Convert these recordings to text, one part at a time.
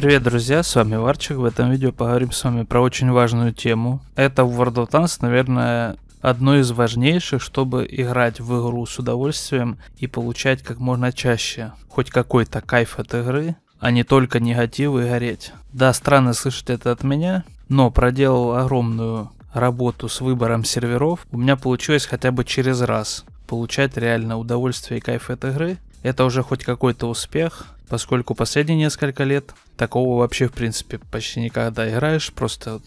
Привет, друзья, с вами Варчик. В этом видео поговорим с вами про очень важную тему. Это в World of Tanks, наверное, одно из важнейших, чтобы играть в игру с удовольствием и получать как можно чаще хоть какой-то кайф от игры, а не только негативы и гореть. Да, странно слышать это от меня, но проделал огромную работу с выбором серверов, у меня получилось хотя бы через раз получать реально удовольствие и кайф от игры. Это уже хоть какой-то успех поскольку последние несколько лет такого вообще в принципе почти никогда играешь, просто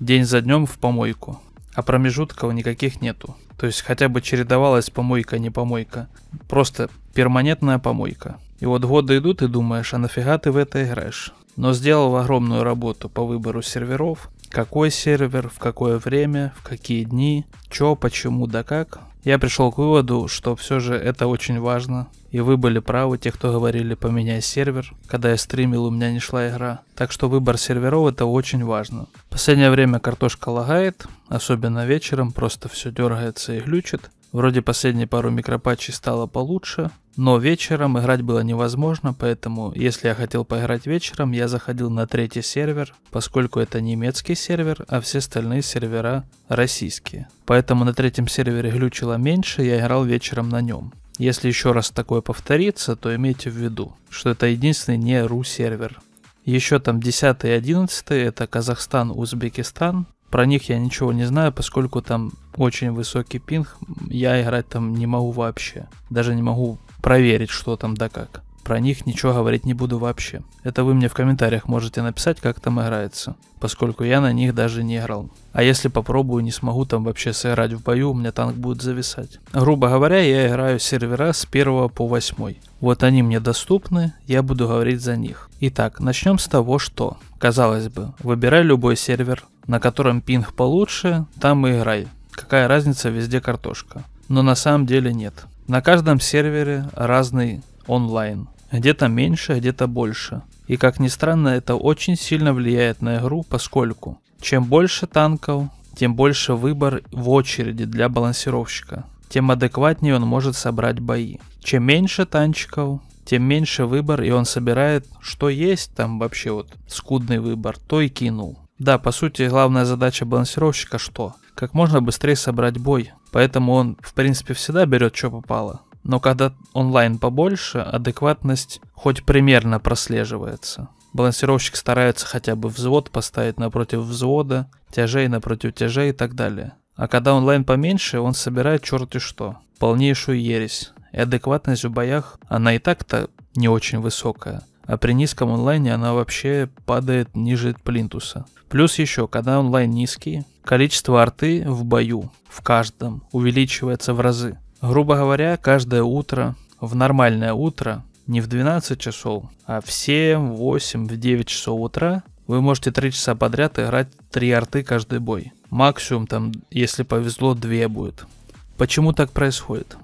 день за днем в помойку, а промежутков никаких нету. То есть хотя бы чередовалась помойка, не помойка, просто перманентная помойка. И вот годы идут и думаешь, а нафига ты в это играешь? Но сделал огромную работу по выбору серверов, какой сервер, в какое время, в какие дни, чё, почему, да как. Я пришел к выводу, что все же это очень важно, и вы были правы, те, кто говорили «поменяй сервер». Когда я стримил, у меня не шла игра. Так что выбор серверов это очень важно. В последнее время картошка лагает, особенно вечером, просто все дергается и глючит. Вроде последние пару микропатчей стало получше, но вечером играть было невозможно, поэтому если я хотел поиграть вечером, я заходил на третий сервер, поскольку это немецкий сервер, а все остальные сервера российские. Поэтому на третьем сервере глючило меньше, я играл вечером на нем. Если еще раз такое повторится, то имейте в виду, что это единственный не ру сервер. Еще там 10 и 11 это Казахстан, Узбекистан, про них я ничего не знаю, поскольку там очень высокий пинг, я играть там не могу вообще. Даже не могу проверить, что там да как. Про них ничего говорить не буду вообще. Это вы мне в комментариях можете написать, как там играется, поскольку я на них даже не играл. А если попробую, не смогу там вообще сыграть в бою, у меня танк будет зависать. Грубо говоря, я играю сервера с 1 по 8. Вот они мне доступны, я буду говорить за них. Итак, начнем с того, что, казалось бы, выбирай любой сервер, на котором пинг получше, там и играй. Какая разница, везде картошка. Но на самом деле нет. На каждом сервере разный онлайн. Где-то меньше, где-то больше. И как ни странно, это очень сильно влияет на игру, поскольку чем больше танков, тем больше выбор в очереди для балансировщика, тем адекватнее он может собрать бои. Чем меньше танчиков, тем меньше выбор, и он собирает, что есть там вообще вот скудный выбор, то и кинул. Да, по сути, главная задача балансировщика что? Как можно быстрее собрать бой. Поэтому он, в принципе, всегда берет, что попало. Но когда онлайн побольше, адекватность хоть примерно прослеживается. Балансировщик старается хотя бы взвод поставить напротив взвода, тяжей напротив тяжей и так далее. А когда онлайн поменьше, он собирает черти что. Полнейшую ересь. И адекватность в боях, она и так-то не очень высокая а при низком онлайне она вообще падает ниже плинтуса. Плюс еще, когда онлайн низкий, количество арты в бою, в каждом, увеличивается в разы. Грубо говоря, каждое утро, в нормальное утро, не в 12 часов, а в 7, 8, в 9 часов утра вы можете 3 часа подряд играть 3 арты каждый бой. Максимум там, если повезло, 2 будет. Почему так происходит?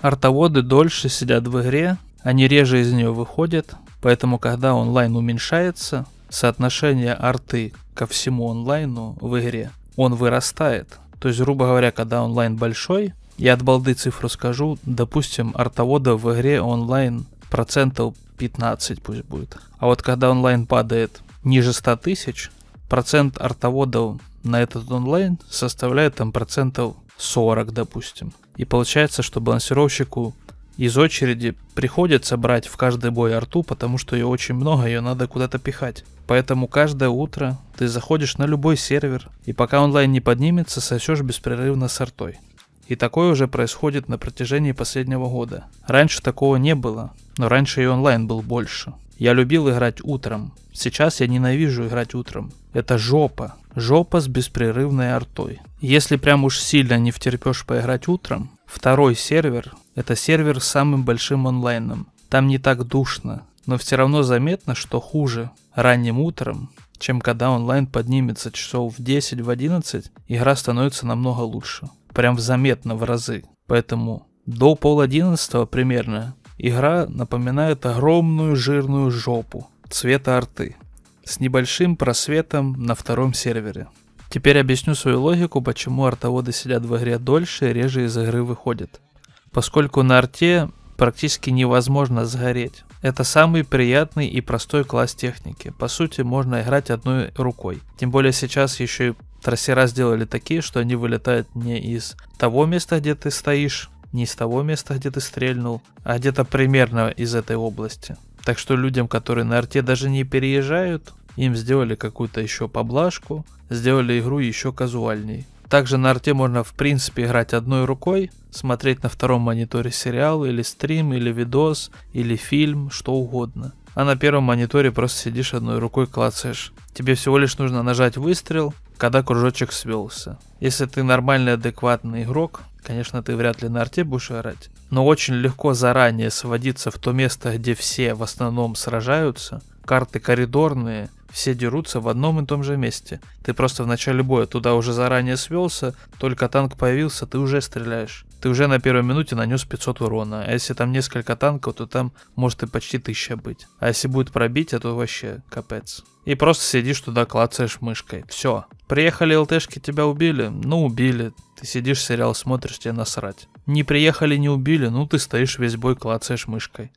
Артоводы дольше сидят в игре, они реже из нее выходят, Поэтому, когда онлайн уменьшается, соотношение арты ко всему онлайну в игре, он вырастает. То есть, грубо говоря, когда онлайн большой, я от балды цифру скажу, допустим, артовода в игре онлайн процентов 15 пусть будет. А вот когда онлайн падает ниже 100 тысяч, процент артоводов на этот онлайн составляет там процентов 40, допустим. И получается, что балансировщику из очереди приходится брать в каждый бой арту, потому что ее очень много, ее надо куда-то пихать. Поэтому каждое утро ты заходишь на любой сервер, и пока онлайн не поднимется, сосешь беспрерывно с артой. И такое уже происходит на протяжении последнего года. Раньше такого не было, но раньше и онлайн был больше. Я любил играть утром. Сейчас я ненавижу играть утром. Это жопа. Жопа с беспрерывной артой. Если прям уж сильно не втерпешь поиграть утром, Второй сервер – это сервер с самым большим онлайном. Там не так душно, но все равно заметно, что хуже ранним утром, чем когда онлайн поднимется часов в 10, в 11, игра становится намного лучше. Прям заметно в разы. Поэтому до пол одиннадцатого примерно игра напоминает огромную жирную жопу цвета арты с небольшим просветом на втором сервере. Теперь объясню свою логику, почему артоводы сидят в игре дольше и реже из игры выходят. Поскольку на арте практически невозможно сгореть. Это самый приятный и простой класс техники. По сути, можно играть одной рукой. Тем более сейчас еще и трассера сделали такие, что они вылетают не из того места, где ты стоишь, не из того места, где ты стрельнул, а где-то примерно из этой области. Так что людям, которые на арте даже не переезжают, им сделали какую-то еще поблажку, сделали игру еще казуальней. Также на арте можно в принципе играть одной рукой, смотреть на втором мониторе сериал или стрим, или видос, или фильм, что угодно. А на первом мониторе просто сидишь одной рукой клацаешь. Тебе всего лишь нужно нажать выстрел, когда кружочек свелся. Если ты нормальный адекватный игрок, конечно ты вряд ли на арте будешь играть, но очень легко заранее сводиться в то место, где все в основном сражаются, карты коридорные, все дерутся в одном и том же месте. Ты просто в начале боя туда уже заранее свелся, только танк появился, ты уже стреляешь. Ты уже на первой минуте нанес 500 урона, а если там несколько танков, то там может и почти 1000 быть. А если будет пробить, это вообще капец. И просто сидишь туда, клацаешь мышкой. Все. Приехали ЛТшки, тебя убили? Ну, убили. Ты сидишь, сериал смотришь, тебе насрать. Не приехали, не убили, ну ты стоишь весь бой, клацаешь мышкой.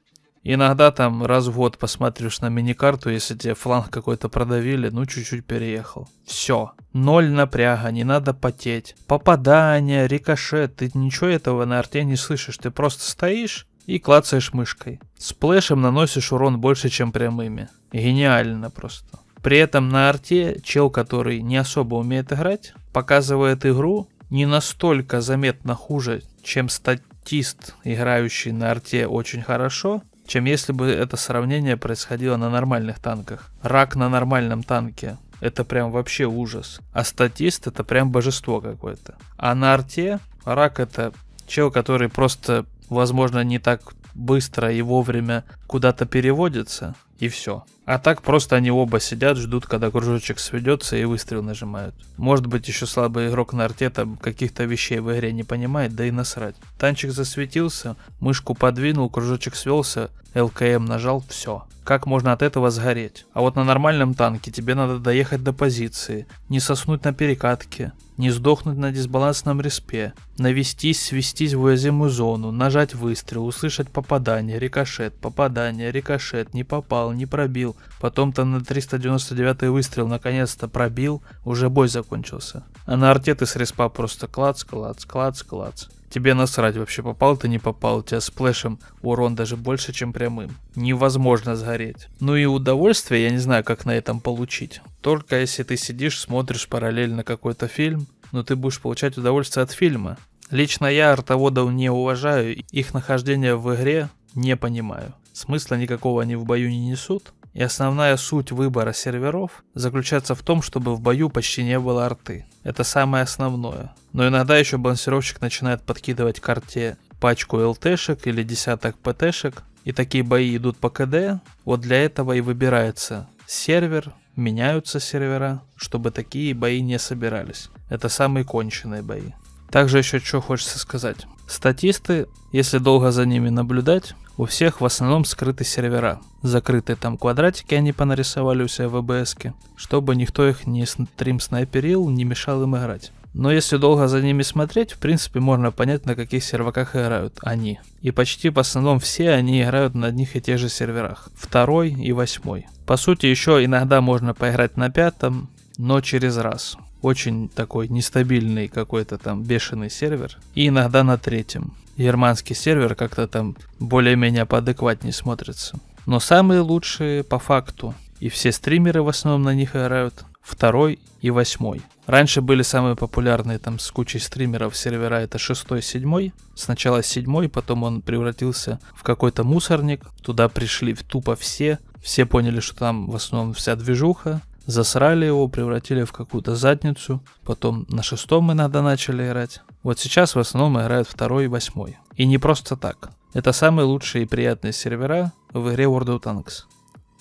Иногда там раз в год посмотришь на миникарту, если тебе фланг какой-то продавили, ну чуть-чуть переехал. Все. Ноль напряга, не надо потеть. Попадание, рикошет, ты ничего этого на арте не слышишь. Ты просто стоишь и клацаешь мышкой. Сплэшем наносишь урон больше, чем прямыми. Гениально просто. При этом на арте чел, который не особо умеет играть, показывает игру не настолько заметно хуже, чем статист, играющий на арте очень хорошо, чем если бы это сравнение происходило на нормальных танках. Рак на нормальном танке – это прям вообще ужас. А статист – это прям божество какое-то. А на арте рак – это чел, который просто, возможно, не так быстро и вовремя куда-то переводится, и все. А так просто они оба сидят, ждут, когда кружочек сведется и выстрел нажимают. Может быть еще слабый игрок на артета каких-то вещей в игре не понимает, да и насрать. Танчик засветился, мышку подвинул, кружочек свелся, ЛКМ нажал, все. Как можно от этого сгореть? А вот на нормальном танке тебе надо доехать до позиции, не соснуть на перекатке, не сдохнуть на дисбалансном респе, навестись, свестись в уязвимую зону, нажать выстрел, услышать попадание, рикошет, попадание, попадание, рикошет, не попал, не пробил. Потом-то на 399 выстрел наконец-то пробил, уже бой закончился. А на артеты с респа просто клац, клац, клац, клац. Тебе насрать вообще, попал ты, не попал, у тебя сплэшем урон даже больше, чем прямым. Невозможно сгореть. Ну и удовольствие, я не знаю, как на этом получить. Только если ты сидишь, смотришь параллельно какой-то фильм, но ты будешь получать удовольствие от фильма. Лично я артоводов не уважаю, их нахождение в игре не понимаю смысла никакого они в бою не несут, и основная суть выбора серверов заключается в том, чтобы в бою почти не было арты. Это самое основное. Но иногда еще балансировщик начинает подкидывать карте пачку ЛТшек или десяток ПТшек, и такие бои идут по КД, вот для этого и выбирается сервер, меняются сервера, чтобы такие бои не собирались. Это самые конченые бои. Также еще что хочется сказать. Статисты, если долго за ними наблюдать, у всех в основном скрыты сервера. Закрытые там квадратики они понарисовали у себя в ВБС, чтобы никто их не стрим снайперил, не мешал им играть. Но если долго за ними смотреть, в принципе можно понять, на каких серваках играют они. И почти в основном все они играют на одних и тех же серверах. Второй и восьмой. По сути, еще иногда можно поиграть на пятом, но через раз. Очень такой нестабильный какой-то там бешеный сервер. И иногда на третьем германский сервер как-то там более-менее поадекватнее смотрится. Но самые лучшие по факту, и все стримеры в основном на них играют, второй и восьмой. Раньше были самые популярные там с кучей стримеров сервера это шестой, седьмой. Сначала седьмой, потом он превратился в какой-то мусорник. Туда пришли в тупо все. Все поняли, что там в основном вся движуха. Засрали его, превратили в какую-то задницу. Потом на шестом мы надо начали играть. Вот сейчас в основном играют второй и восьмой. И не просто так. Это самые лучшие и приятные сервера в игре World of Tanks.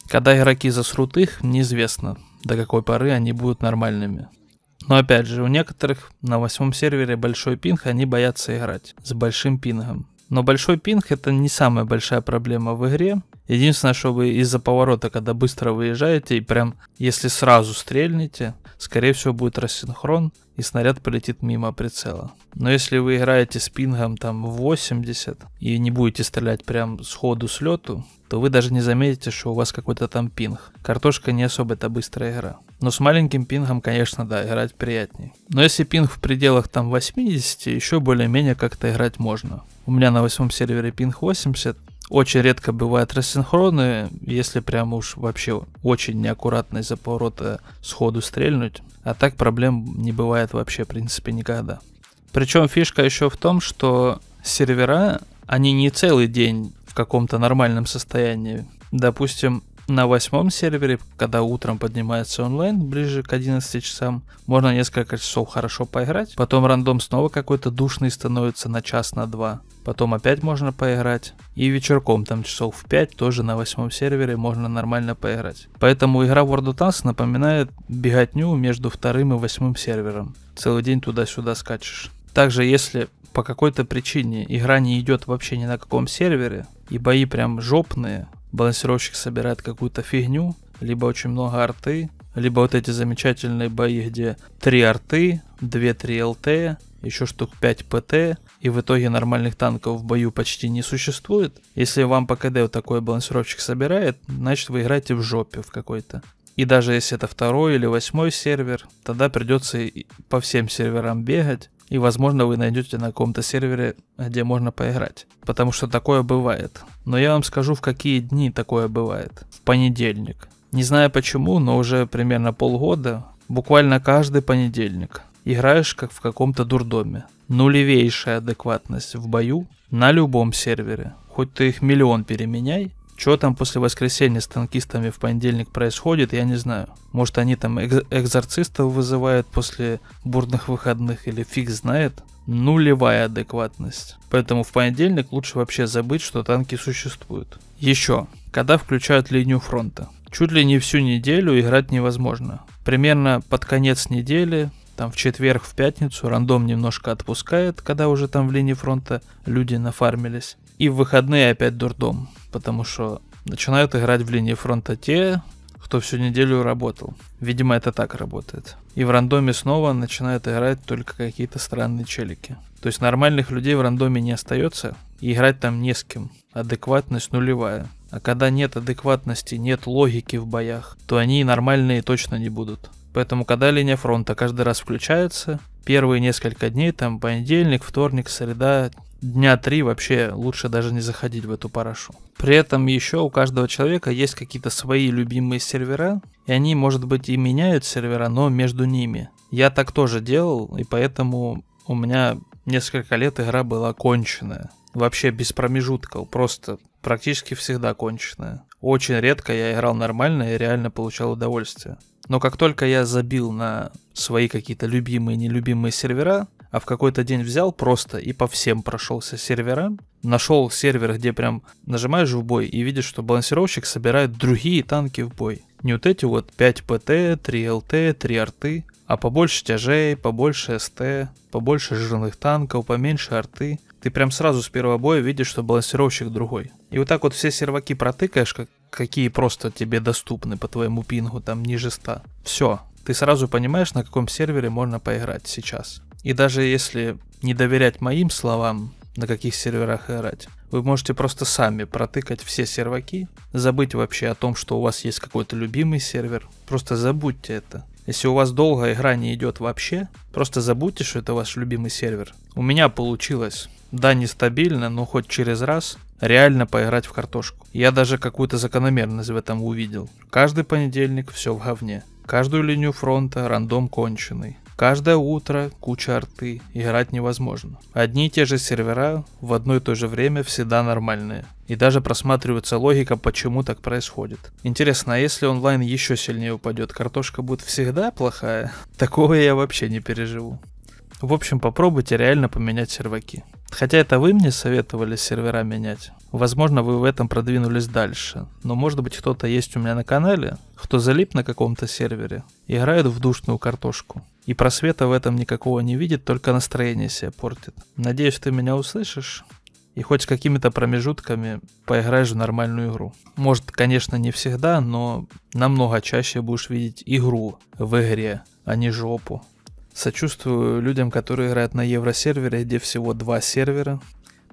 Когда игроки засрут их, неизвестно, до какой поры они будут нормальными. Но опять же, у некоторых на восьмом сервере большой пинг, они боятся играть с большим пингом. Но большой пинг это не самая большая проблема в игре. Единственное, что вы из-за поворота, когда быстро выезжаете, и прям если сразу стрельнете, скорее всего будет рассинхрон, и снаряд полетит мимо прицела. Но если вы играете с пингом там 80 и не будете стрелять прям сходу с лету, то вы даже не заметите, что у вас какой-то там пинг. Картошка не особо это быстрая игра. Но с маленьким пингом, конечно, да, играть приятнее. Но если пинг в пределах там 80, еще более-менее как-то играть можно. У меня на восьмом сервере пинг 80. Очень редко бывают рассинхроны, если прям уж вообще очень неаккуратно из-за поворота сходу стрельнуть. А так проблем не бывает вообще, в принципе, никогда. Причем фишка еще в том, что сервера, они не целый день в каком-то нормальном состоянии. Допустим, на восьмом сервере, когда утром поднимается онлайн, ближе к 11 часам, можно несколько часов хорошо поиграть, потом рандом снова какой-то душный становится на час, на два. Потом опять можно поиграть. И вечерком, там часов в 5, тоже на восьмом сервере можно нормально поиграть. Поэтому игра World of Tanks напоминает беготню между вторым и восьмым сервером. Целый день туда-сюда скачешь. Также, если по какой-то причине игра не идет вообще ни на каком сервере, и бои прям жопные, балансировщик собирает какую-то фигню, либо очень много арты, либо вот эти замечательные бои, где 3 арты, 2-3 ЛТ, еще штук 5 ПТ, и в итоге нормальных танков в бою почти не существует. Если вам по КД вот такой балансировщик собирает, значит вы играете в жопе в какой-то. И даже если это второй или восьмой сервер, тогда придется по всем серверам бегать, и, возможно, вы найдете на каком-то сервере, где можно поиграть. Потому что такое бывает. Но я вам скажу, в какие дни такое бывает. В понедельник. Не знаю почему, но уже примерно полгода, буквально каждый понедельник, играешь как в каком-то дурдоме. Нулевейшая адекватность в бою на любом сервере. Хоть ты их миллион переменяй, что там после воскресенья с танкистами в понедельник происходит, я не знаю. Может они там экзорцистов вызывают после бурных выходных или фиг знает. Нулевая адекватность. Поэтому в понедельник лучше вообще забыть, что танки существуют. Еще, когда включают линию фронта. Чуть ли не всю неделю играть невозможно. Примерно под конец недели, там в четверг, в пятницу рандом немножко отпускает, когда уже там в линии фронта люди нафармились. И в выходные опять дурдом, потому что начинают играть в линии фронта те, кто всю неделю работал. Видимо, это так работает. И в рандоме снова начинают играть только какие-то странные челики. То есть нормальных людей в рандоме не остается, и играть там не с кем. Адекватность нулевая. А когда нет адекватности, нет логики в боях, то они нормальные точно не будут. Поэтому, когда линия фронта каждый раз включается, первые несколько дней, там понедельник, вторник, среда, дня три вообще лучше даже не заходить в эту парашу. При этом еще у каждого человека есть какие-то свои любимые сервера, и они, может быть, и меняют сервера, но между ними. Я так тоже делал, и поэтому у меня несколько лет игра была конченная. Вообще без промежутков, просто практически всегда конченная. Очень редко я играл нормально и реально получал удовольствие. Но как только я забил на свои какие-то любимые и нелюбимые сервера, а в какой-то день взял просто и по всем прошелся серверам, нашел сервер, где прям нажимаешь в бой и видишь, что балансировщик собирает другие танки в бой. Не вот эти вот 5 ПТ, 3 ЛТ, 3 арты, а побольше тяжей, побольше СТ, побольше жирных танков, поменьше арты. Ты прям сразу с первого боя видишь, что балансировщик другой. И вот так вот все серваки протыкаешь, как, какие просто тебе доступны по твоему пингу, там ниже 100. Все, ты сразу понимаешь, на каком сервере можно поиграть сейчас. И даже если не доверять моим словам, на каких серверах играть, вы можете просто сами протыкать все серваки, забыть вообще о том, что у вас есть какой-то любимый сервер, просто забудьте это. Если у вас долго игра не идет вообще, просто забудьте, что это ваш любимый сервер. У меня получилось. Да, нестабильно, но хоть через раз реально поиграть в картошку. Я даже какую-то закономерность в этом увидел. Каждый понедельник все в говне. Каждую линию фронта рандом конченый. Каждое утро куча арты, играть невозможно. Одни и те же сервера в одно и то же время всегда нормальные. И даже просматривается логика, почему так происходит. Интересно, а если онлайн еще сильнее упадет, картошка будет всегда плохая? Такого я вообще не переживу. В общем, попробуйте реально поменять серваки. Хотя это вы мне советовали сервера менять. Возможно, вы в этом продвинулись дальше. Но может быть кто-то есть у меня на канале, кто залип на каком-то сервере играет в душную картошку. И просвета в этом никакого не видит, только настроение себе портит. Надеюсь, ты меня услышишь и хоть с какими-то промежутками поиграешь в нормальную игру. Может, конечно, не всегда, но намного чаще будешь видеть игру в игре, а не жопу. Сочувствую людям, которые играют на евросервере, где всего два сервера,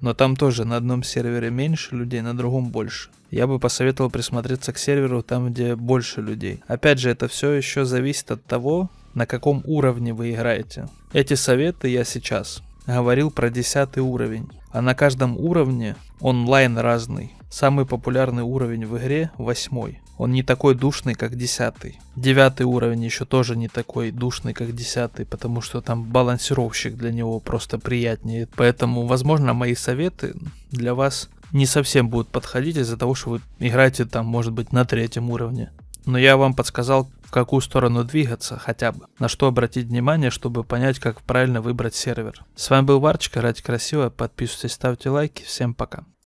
но там тоже на одном сервере меньше людей, на другом больше. Я бы посоветовал присмотреться к серверу там, где больше людей. Опять же, это все еще зависит от того, на каком уровне вы играете. Эти советы я сейчас говорил про 10 уровень. А на каждом уровне онлайн разный. Самый популярный уровень в игре – восьмой. Он не такой душный, как десятый. Девятый уровень еще тоже не такой душный, как десятый, потому что там балансировщик для него просто приятнее. Поэтому, возможно, мои советы для вас не совсем будут подходить из-за того, что вы играете там, может быть, на третьем уровне. Но я вам подсказал, в какую сторону двигаться хотя бы, на что обратить внимание, чтобы понять, как правильно выбрать сервер. С вами был Варчик, играть красиво, подписывайтесь, ставьте лайки, всем пока.